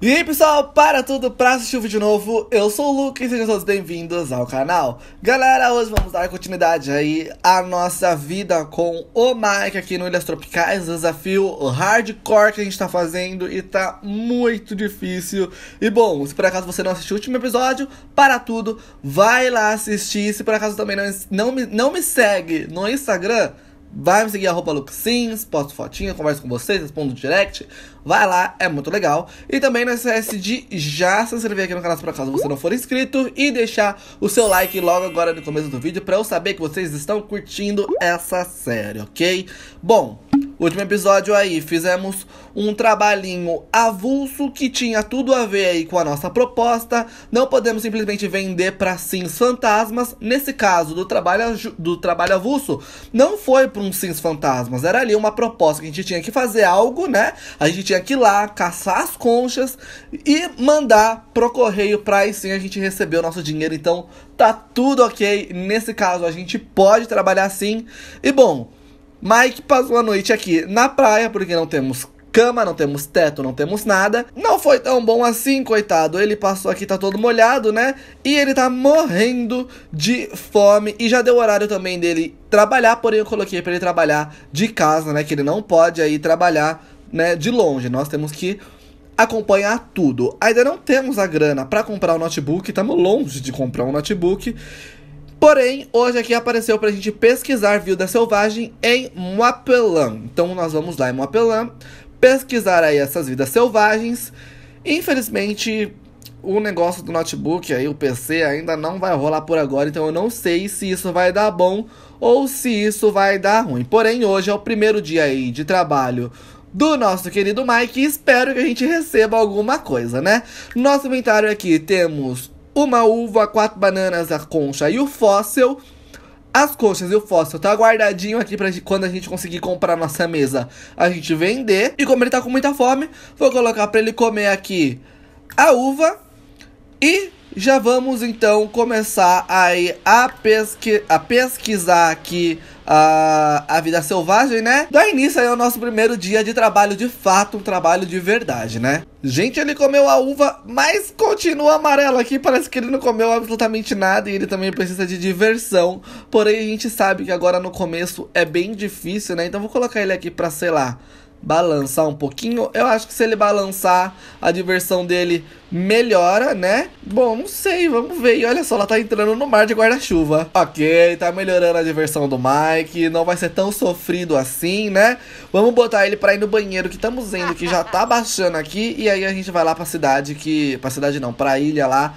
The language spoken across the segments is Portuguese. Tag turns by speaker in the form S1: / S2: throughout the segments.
S1: E aí pessoal, para tudo pra assistir o vídeo novo, eu sou o Luke e sejam todos bem-vindos ao canal. Galera, hoje vamos dar continuidade aí à nossa vida com o Mike aqui no Ilhas Tropicais, desafio hardcore que a gente tá fazendo e tá muito difícil. E bom, se por acaso você não assistiu o último episódio, para tudo, vai lá assistir. Se por acaso também não, não, me, não me segue no Instagram Vai me seguir, arroba Luxins, posto fotinha, converso com vocês, respondo direct. Vai lá, é muito legal. E também não esquece de já se inscrever aqui no canal se por acaso você não for inscrito. E deixar o seu like logo agora no começo do vídeo pra eu saber que vocês estão curtindo essa série, ok? Bom, Último episódio aí, fizemos um trabalhinho avulso que tinha tudo a ver aí com a nossa proposta. Não podemos simplesmente vender para sims fantasmas. Nesse caso do trabalho, do trabalho avulso, não foi para um sims fantasmas. Era ali uma proposta que a gente tinha que fazer algo, né? A gente tinha que ir lá, caçar as conchas e mandar pro correio pra aí sim a gente receber o nosso dinheiro. Então tá tudo ok. Nesse caso a gente pode trabalhar sim. E bom... Mike passou a noite aqui na praia, porque não temos cama, não temos teto, não temos nada. Não foi tão bom assim, coitado. Ele passou aqui, tá todo molhado, né? E ele tá morrendo de fome. E já deu horário também dele trabalhar, porém eu coloquei para ele trabalhar de casa, né? Que ele não pode aí trabalhar, né, de longe. Nós temos que acompanhar tudo. Ainda não temos a grana para comprar o um notebook, estamos longe de comprar um notebook. Porém, hoje aqui apareceu pra gente pesquisar vida Selvagem em Moapelan. Então nós vamos lá em Moapelan, pesquisar aí essas vidas selvagens. Infelizmente, o negócio do notebook aí, o PC, ainda não vai rolar por agora, então eu não sei se isso vai dar bom ou se isso vai dar ruim. Porém, hoje é o primeiro dia aí de trabalho do nosso querido Mike e espero que a gente receba alguma coisa, né? Nosso inventário aqui temos uma uva, quatro bananas, a concha e o fóssil. As conchas e o fóssil tá guardadinho aqui pra gente, quando a gente conseguir comprar nossa mesa, a gente vender. E como ele tá com muita fome, vou colocar pra ele comer aqui a uva e já vamos então começar aí a, pesqui a pesquisar aqui a, a vida selvagem, né? Dá início aí ao nosso primeiro dia de trabalho de fato, um trabalho de verdade, né? Gente, ele comeu a uva, mas continua amarelo aqui. Parece que ele não comeu absolutamente nada e ele também precisa de diversão. Porém, a gente sabe que agora no começo é bem difícil, né? Então vou colocar ele aqui pra, sei lá, balançar um pouquinho. Eu acho que se ele balançar, a diversão dele melhora, né? Bom, não sei, vamos ver. E olha só, ela tá entrando no mar de guarda-chuva. Ok, tá melhorando a diversão do Mike, não vai ser tão sofrido assim, né? Vamos botar ele pra ir no banheiro, que estamos vendo que já tá baixando aqui. E aí a gente vai lá pra cidade que... Pra cidade não, pra ilha lá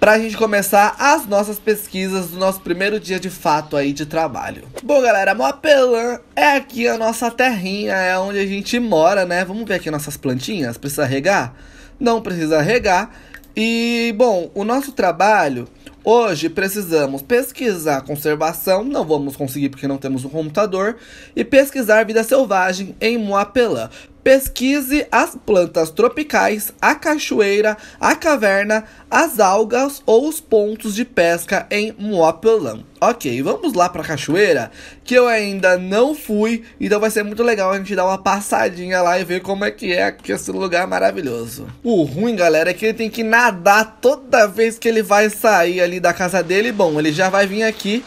S1: para a gente começar as nossas pesquisas do nosso primeiro dia de fato aí de trabalho. Bom, galera, Moapelã é aqui a nossa terrinha, é onde a gente mora, né? Vamos ver aqui nossas plantinhas, precisa regar? Não precisa regar. E, bom, o nosso trabalho Hoje precisamos pesquisar conservação, não vamos conseguir porque não temos um computador, e pesquisar vida selvagem em Moapelã. Pesquise as plantas tropicais, a cachoeira, a caverna, as algas ou os pontos de pesca em Moapelã. Ok, vamos lá para a cachoeira, que eu ainda não fui, então vai ser muito legal a gente dar uma passadinha lá e ver como é que é esse lugar maravilhoso. O ruim, galera, é que ele tem que nadar toda vez que ele vai sair ali da casa dele. Bom, ele já vai vir aqui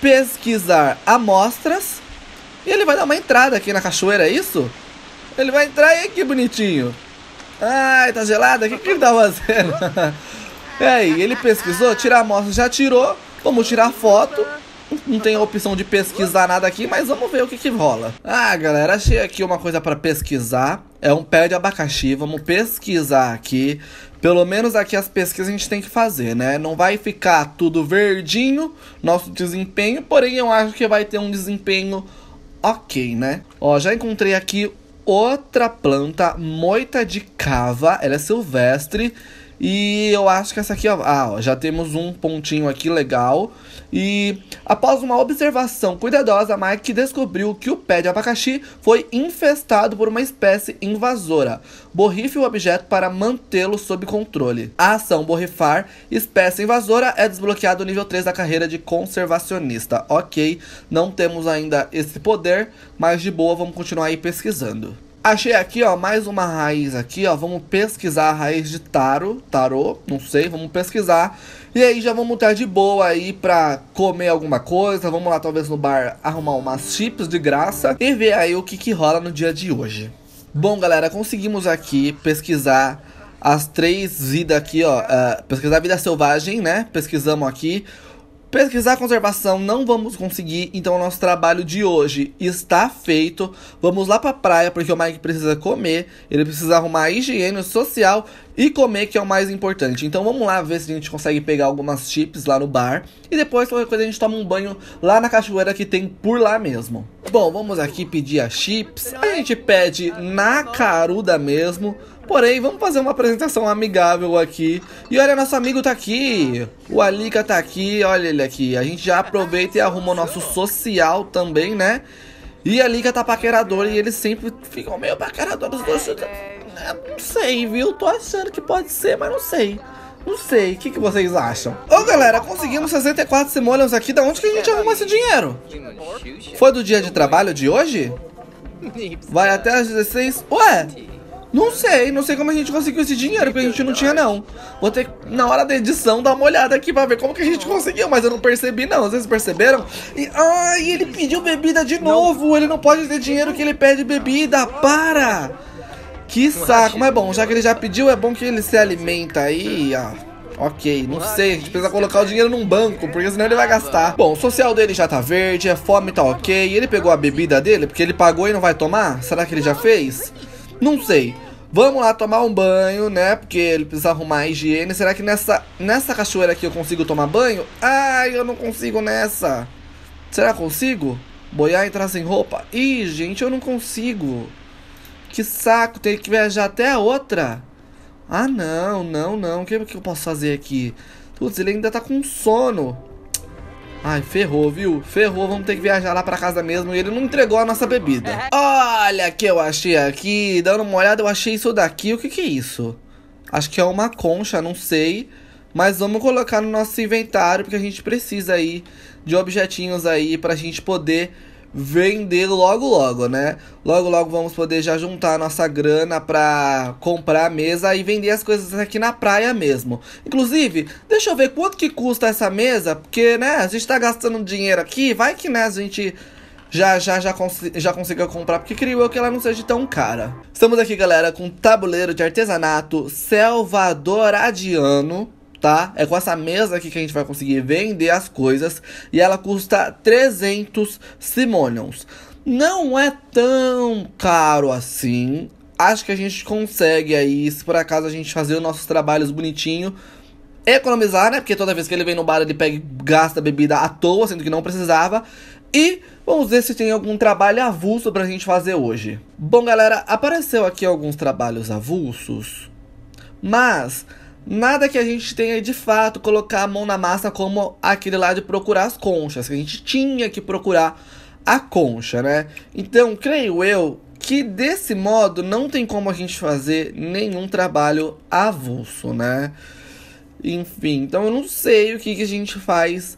S1: pesquisar amostras e ele vai dar uma entrada aqui na cachoeira, é isso? Ele vai entrar e que bonitinho. Ai, tá gelada? O que, que ele tá fazendo? É aí, ele pesquisou? Tirar amostra já tirou. Vamos tirar foto. Não tem a opção de pesquisar nada aqui, mas vamos ver o que, que rola. Ah, galera, achei aqui uma coisa para pesquisar. É um pé de abacaxi. Vamos pesquisar aqui. Pelo menos aqui as pesquisas a gente tem que fazer, né? Não vai ficar tudo verdinho, nosso desempenho, porém eu acho que vai ter um desempenho ok, né? Ó, já encontrei aqui outra planta moita de cava, ela é silvestre, e eu acho que essa aqui, ó, ah, ó, já temos um pontinho aqui legal. E após uma observação cuidadosa, Mike descobriu que o pé de abacaxi foi infestado por uma espécie invasora. Borrife o objeto para mantê-lo sob controle. A ação borrifar espécie invasora é desbloqueado no nível 3 da carreira de conservacionista. Ok, não temos ainda esse poder, mas de boa vamos continuar aí pesquisando. Achei aqui, ó, mais uma raiz aqui, ó. Vamos pesquisar a raiz de taro, tarô, não sei, vamos pesquisar. E aí já vamos estar de boa aí pra comer alguma coisa. Vamos lá, talvez no bar, arrumar umas chips de graça e ver aí o que, que rola no dia de hoje. Bom, galera, conseguimos aqui pesquisar as três vidas aqui, ó. Uh, pesquisar a vida selvagem, né? Pesquisamos aqui Pesquisar conservação não vamos conseguir, então o nosso trabalho de hoje está feito. Vamos lá pra praia, porque o Mike precisa comer, ele precisa arrumar higiene social e comer, que é o mais importante. Então vamos lá ver se a gente consegue pegar algumas chips lá no bar. E depois, qualquer coisa, a gente toma um banho lá na cachoeira que tem por lá mesmo. Bom, vamos aqui pedir as chips. A gente pede na caruda mesmo. Porém, vamos fazer uma apresentação amigável aqui. E olha, nosso amigo tá aqui. O Alica tá aqui, olha ele aqui. A gente já aproveita e arruma o nosso social também, né? E a Lika tá paqueradora e eles sempre ficam meio paqueradores os dois. É, não sei, viu? Tô achando que pode ser, mas não sei. Não sei, o que, que vocês acham? Ô galera, conseguimos 64 simoleons aqui, da onde que a gente arruma esse dinheiro? Foi do dia de trabalho de hoje? Vai até às 16... Ué, não sei, não sei como a gente conseguiu esse dinheiro, porque a gente não tinha, não. Vou ter que, na hora da edição, dar uma olhada aqui pra ver como que a gente conseguiu, mas eu não percebi, não. Vocês perceberam? E, ai, ele pediu bebida de novo. Ele não pode ter dinheiro que ele pede bebida. Para! Que é saco, mas bom, né? já que ele já pediu, é bom que ele se alimenta aí, ó. Ok, não sei, a gente precisa colocar o dinheiro num banco, porque senão ele vai gastar. Bom, o social dele já tá verde, a fome tá ok. Ele pegou a bebida dele, porque ele pagou e não vai tomar? Será que ele já fez? Não sei. Vamos lá tomar um banho, né? Porque ele precisa arrumar a higiene. Será que nessa, nessa cachoeira aqui eu consigo tomar banho? Ai, eu não consigo nessa. Será que consigo? Boiar e entrar sem roupa? Ih, gente, eu não consigo. Que saco, tem que viajar até a outra. Ah, não, não, não. O que, que eu posso fazer aqui? Putz, ele ainda tá com sono. Ai, ferrou, viu? Ferrou, vamos ter que viajar lá pra casa mesmo. E ele não entregou a nossa bebida. Olha que eu achei aqui. Dando uma olhada, eu achei isso daqui. O que que é isso? Acho que é uma concha, não sei. Mas vamos colocar no nosso inventário, porque a gente precisa aí de objetinhos aí pra gente poder vender logo logo, né? Logo logo vamos poder já juntar nossa grana para comprar a mesa e vender as coisas aqui na praia mesmo. Inclusive, deixa eu ver quanto que custa essa mesa, porque né, a gente tá gastando dinheiro aqui, vai que né, a gente já já já, cons já consiga comprar, porque creio eu que ela não seja tão cara. Estamos aqui, galera, com tabuleiro de artesanato salvadoradiano tá? É com essa mesa aqui que a gente vai conseguir vender as coisas e ela custa 300 Simonions. Não é tão caro assim. Acho que a gente consegue aí, se por acaso a gente fazer os nossos trabalhos bonitinho, economizar, né? Porque toda vez que ele vem no bar ele pega, gasta bebida à toa, sendo que não precisava. E vamos ver se tem algum trabalho avulso pra gente fazer hoje. Bom, galera, apareceu aqui alguns trabalhos avulsos, mas Nada que a gente tenha de fato colocar a mão na massa como aquele lá de procurar as conchas, que a gente tinha que procurar a concha, né? Então, creio eu que desse modo não tem como a gente fazer nenhum trabalho avulso, né? Enfim, então eu não sei o que, que a gente faz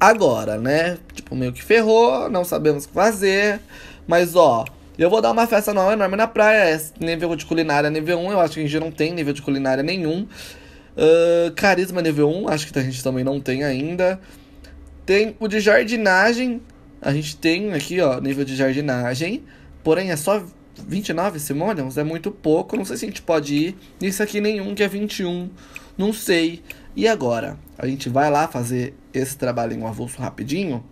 S1: agora, né? Tipo, meio que ferrou, não sabemos o que fazer, mas ó, eu vou dar uma festa nova enorme na praia. É nível de culinária nível 1. Eu acho que a gente não tem nível de culinária nenhum. Uh, Carisma nível 1, acho que a gente também não tem ainda. Tem o de jardinagem. A gente tem aqui, ó, nível de jardinagem. Porém, é só 29 simoleons? É muito pouco. Não sei se a gente pode ir. Isso aqui nenhum que é 21. Não sei. E agora? A gente vai lá fazer esse trabalho em um avulso rapidinho?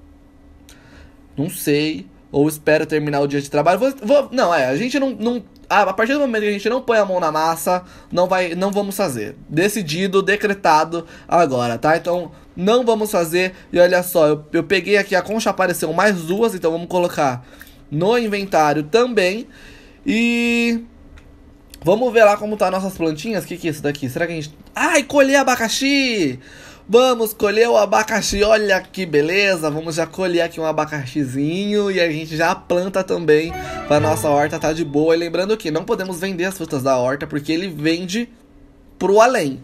S1: Não sei. Ou espero terminar o dia de trabalho. Vou, vou, não, é, a gente não, não a partir do momento que a gente não põe a mão na massa, não vai, não vamos fazer. Decidido, decretado agora, tá? Então não vamos fazer. E olha só, eu, eu peguei aqui a concha apareceu mais duas, então vamos colocar no inventário também. E vamos ver lá como tá nossas plantinhas. O que, que é isso daqui? Será que a gente. Ai, colher abacaxi! Vamos colher o abacaxi, olha que beleza! Vamos já colher aqui um abacaxizinho e a gente já planta também para nossa horta tá de boa. E lembrando que não podemos vender as frutas da horta porque ele vende pro além.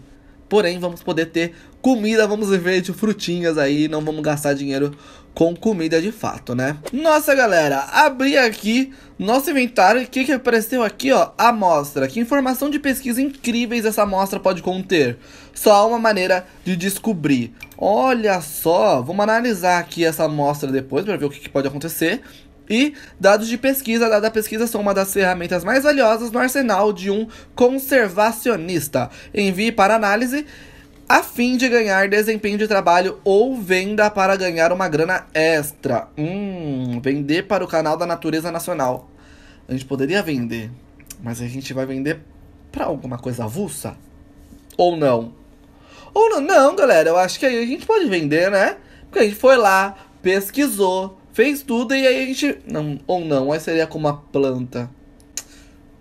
S1: Porém, vamos poder ter comida, vamos viver de frutinhas aí, não vamos gastar dinheiro com comida de fato, né? Nossa, galera, abri aqui nosso inventário. O que, que apareceu aqui, ó? Amostra. Que informação de pesquisa incríveis essa amostra pode conter. Só há uma maneira de descobrir. Olha só, vamos analisar aqui essa amostra depois para ver o que, que pode acontecer. E dados de pesquisa, dada a pesquisa são uma das ferramentas mais valiosas no arsenal de um conservacionista. Envie para análise a fim de ganhar desempenho de trabalho ou venda para ganhar uma grana extra. Hum, vender para o canal da Natureza Nacional. A gente poderia vender, mas a gente vai vender para alguma coisa avulsa? Ou não? Ou não, não, galera, eu acho que aí a gente pode vender, né? Porque a gente foi lá, pesquisou, fez tudo e aí a gente. Não, ou não, aí seria como uma planta.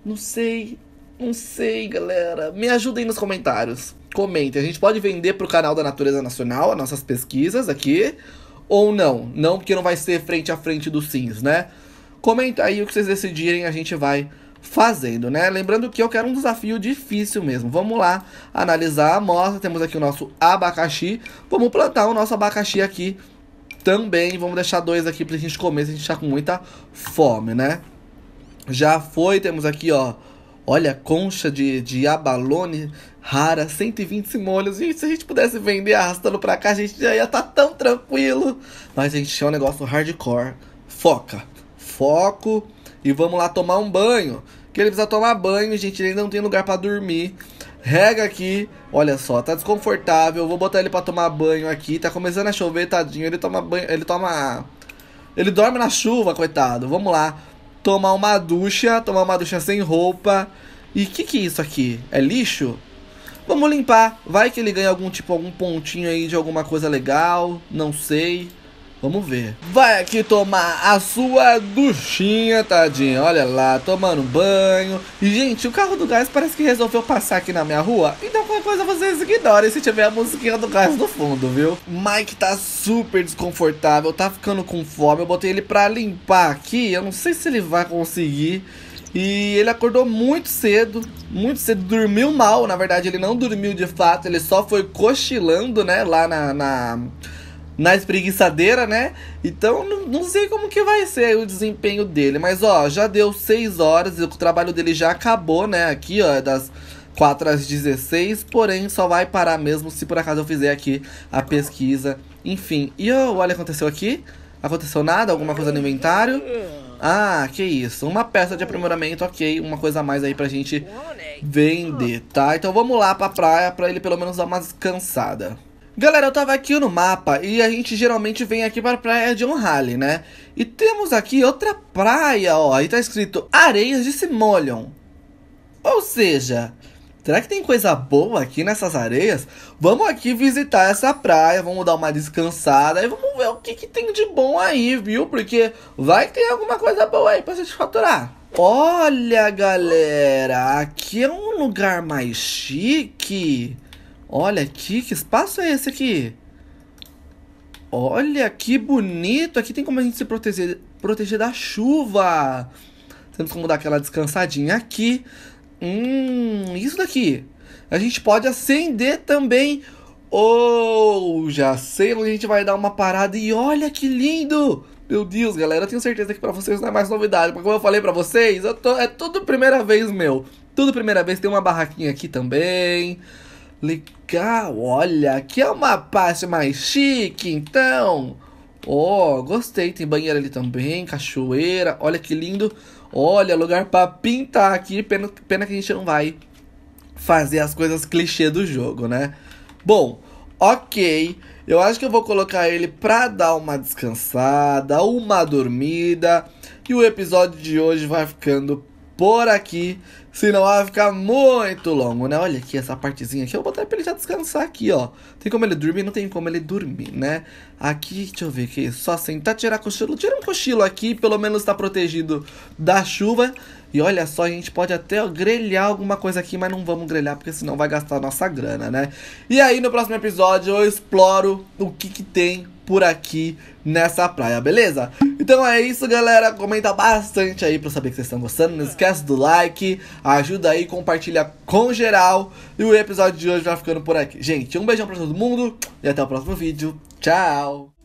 S1: Não sei, não sei, galera. Me ajudem nos comentários. Comentem. A gente pode vender para o canal da Natureza Nacional as nossas pesquisas aqui ou não? Não, porque não vai ser frente a frente dos Sims, né? Comenta aí o que vocês decidirem, a gente vai fazendo, né? Lembrando que eu quero um desafio difícil mesmo. Vamos lá analisar a amostra. Temos aqui o nosso abacaxi. Vamos plantar o nosso abacaxi aqui também. Vamos deixar dois aqui pra gente comer, se a gente tá com muita fome, né? Já foi, temos aqui, ó. Olha, concha de, de abalone rara, 120 simoleons. Gente, se a gente pudesse vender arrastando pra cá, a gente já ia estar tá tão tranquilo. Mas, gente, é um negócio hardcore. Foca. Foco. E vamos lá tomar um banho. Que ele precisa tomar banho, gente. Ele não tem lugar para dormir. Rega aqui. Olha só, tá desconfortável. Vou botar ele para tomar banho aqui. Tá começando a chover, tadinho. Ele toma banho. Ele toma. Ele dorme na chuva, coitado. Vamos lá. Tomar uma ducha. Tomar uma ducha sem roupa. E o que, que é isso aqui? É lixo? Vamos limpar. Vai que ele ganha algum tipo, algum pontinho aí de alguma coisa legal. Não sei. Vamos ver. Vai aqui tomar a sua duchinha, tadinha. Olha lá, tomando banho. E, gente, o carro do gás parece que resolveu passar aqui na minha rua. Então, qualquer coisa vocês ignorem se tiver a musiquinha do gás no fundo, viu? Mike tá super desconfortável, tá ficando com fome. Eu botei ele pra limpar aqui. Eu não sei se ele vai conseguir. E ele acordou muito cedo, muito cedo, dormiu mal. Na verdade, ele não dormiu de fato, ele só foi cochilando, né? Lá na, na, na espreguiçadeira, né? Então, não, não sei como que vai ser o desempenho dele. Mas, ó, já deu 6 horas e o trabalho dele já acabou, né? Aqui, ó, é das 4 às 16. Porém, só vai parar mesmo se por acaso eu fizer aqui a pesquisa. Enfim, e ó, olha, aconteceu aqui? Aconteceu nada? Alguma coisa no inventário? Ah, que isso. Uma peça de aprimoramento, ok. Uma coisa a mais aí pra gente vender, tá? Então vamos lá pra praia pra ele pelo menos dar uma descansada. Galera, eu tava aqui no mapa e a gente geralmente vem aqui pra praia de Onhale, né? E temos aqui outra praia, ó. E tá escrito Areias de Simoleon. Ou seja, Será que tem coisa boa aqui nessas areias? Vamos aqui visitar essa praia, vamos dar uma descansada e vamos ver o que, que tem de bom aí, viu? Porque vai ter alguma coisa boa aí pra gente faturar. Olha, galera, aqui é um lugar mais chique. Olha aqui, que espaço é esse aqui? Olha que bonito, aqui tem como a gente se proteger, proteger da chuva. Temos como dar aquela descansadinha aqui. Hum, isso daqui. A gente pode acender também. Ou oh, já sei onde a gente vai dar uma parada e olha que lindo! Meu Deus, galera, eu tenho certeza que para vocês não é mais novidade, porque como eu falei para vocês, eu tô, é tudo primeira vez meu. Tudo primeira vez, tem uma barraquinha aqui também. Legal, olha, aqui é uma parte mais chique, então. Oh, gostei, tem banheiro ali também, cachoeira, olha que lindo. Olha, lugar para pintar aqui, pena, pena que a gente não vai fazer as coisas clichê do jogo, né? Bom, ok. Eu acho que eu vou colocar ele pra dar uma descansada, uma dormida. E o episódio de hoje vai ficando por aqui, senão vai ficar muito longo, né? Olha aqui essa partezinha aqui, eu vou botar pra ele já descansar aqui, ó. Tem como ele dormir? Não tem como ele dormir, né? Aqui, deixa eu ver aqui, só sentar, tirar cochilo. Tira um cochilo aqui, pelo menos tá protegido da chuva. E olha só, a gente pode até grelhar alguma coisa aqui, mas não vamos grelhar porque senão vai gastar nossa grana, né? E aí no próximo episódio eu exploro o que, que tem por aqui nessa praia, beleza? Então é isso, galera. Comenta bastante aí pra saber que vocês estão gostando. Não esquece do like, ajuda aí, compartilha com geral. E o episódio de hoje vai ficando por aqui. Gente, um beijão pra todo mundo e até o próximo vídeo. Tchau!